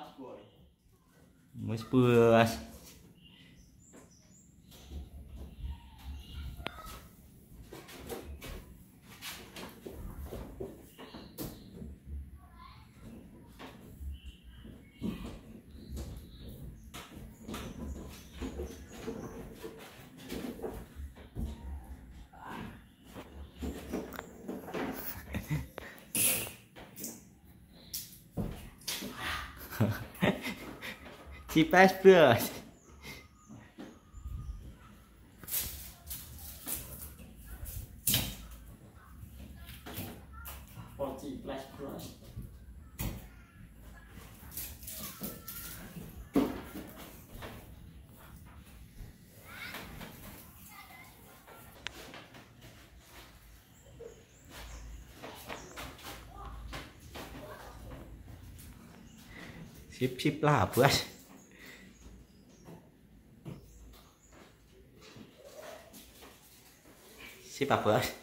Mas Boy. Mas she passed blood. flash plus plus. sip sip lah buas sip apa buas kan?